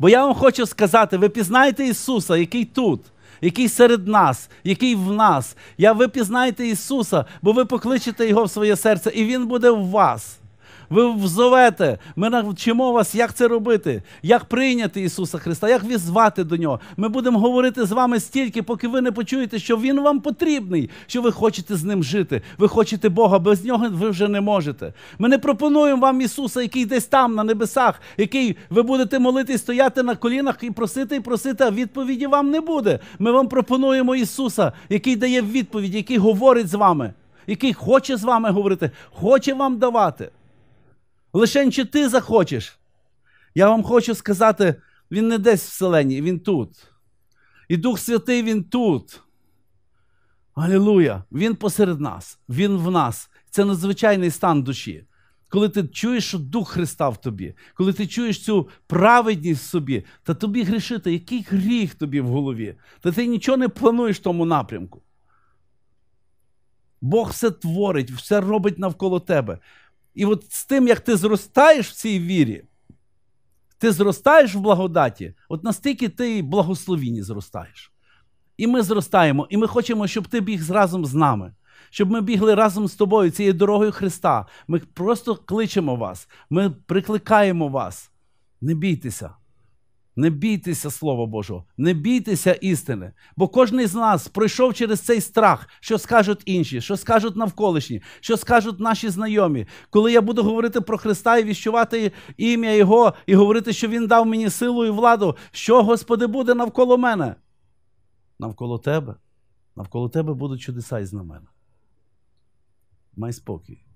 Бо я вам хочу сказати: ви пізнаєте Ісуса, який тут. Який серед нас, який в нас. Я ви пізнаєте Ісуса, бо ви покличете Його в своє серце, і Він буде в вас ви взовете. Ми навчимо вас, як це робити, як прийняти Ісуса Христа, як візвати до Нього. Ми будемо говорити з вами стільки, поки ви не почуєте, що Він вам потрібний, що ви хочете з ним жити. Ви хочете Бога, без нього ви вже не можете. Ми не пропонуємо вам Ісуса, який десь там, на небесах, який ви будете молити, стояти на колінах і просити, і просити, а відповіді вам не буде. Ми вам пропонуємо Ісуса, який дає відповідь, який говорить з вами. Який хоче з вами говорити, хоче вам давати. Лишень чи ти захочеш. Я вам хочу сказати, він не десь в селені, він тут. І Дух Святий Він тут. Аллилуйя! Він посеред нас, Він в нас. Це надзвичайний стан душі. Коли ти чуєш, що Дух Христа в тобі, коли ти чуєш цю праведність в собі, та тобі грішити, який гріх тобі в голові, та ти нічого не плануєш в тому напрямку. Бог все творить, все робить навколо тебе. І от з тим, як ти зростаєш в цій вірі, ти зростаєш в благодаті, от настільки ти благословінні зростаєш. І ми зростаємо, і ми хочемо, щоб ти біг разом з нами. Щоб ми бігли разом з тобою, цією дорогою Христа. Ми просто кличемо вас, ми прикликаємо вас. Не бійтеся. Не бійтеся Слова Божого, не бійтеся істини. Бо кожен з нас пройшов через цей страх, що скажуть інші, що скажуть навколишні, що скажуть наші знайомі. Коли я буду говорити про Христа і віщувати ім'я Його, і говорити, що Він дав мені силу і владу, що, Господи, буде навколо мене? Навколо тебе, навколо тебе будуть чудеса і знамена. Май спокій.